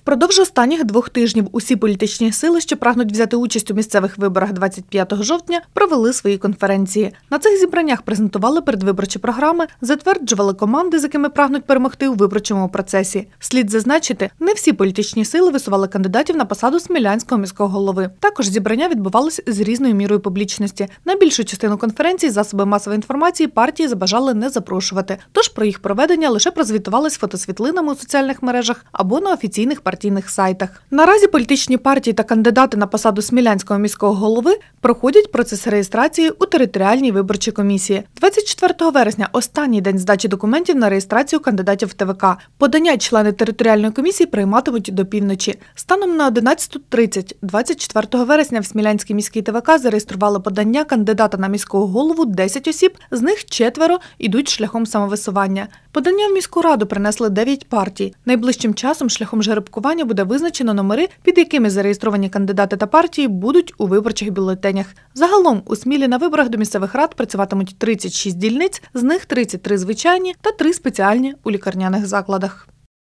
Впродовж останніх двох тижнів усі політичні сили, що прагнуть взяти участь у місцевих виборах 25 жовтня, провели свої конференції. На цих зібраннях презентували передвиборчі програми, затверджували команди, з якими прагнуть перемогти у виборчому процесі. Слід зазначити, не всі політичні сили висували кандидатів на посаду смілянського міського голови. Також зібрання відбувалися з різною мірою публічності. Найбільшу частину конференції засоби масової інформації партії забажали не запрошувати. Тож про їх проведення лише прозвітувались фотосвітлинами у соціальних мережах або на офіційних партнерах партійних сайтах. Наразі політичні партії та кандидати на посаду Смілянського міського голови проходять процес реєстрації у територіальній виборчій комісії. 24 вересня останній день здачі документів на реєстрацію кандидатів в ТВК. Подання члени територіальної комісії прийматимуть до півночі. Станом на 11.30 24 вересня в Смілянській міській ТВК зареєстрували подання кандидата на міського голову 10 осіб, з них четверо йдуть шляхом самовисування. Подання в міську раду принесли 9 партій. Найближчим часом шляхом жеребкування буде визначено номери, під якими зареєстровані кандидати та партії будуть у виборчих бюлетенях. Загалом у Смілі на виборах до місцевих рад працюватимуть 36 дільниць, з них 33 звичайні та 3 спеціальні у лікарняних закладах.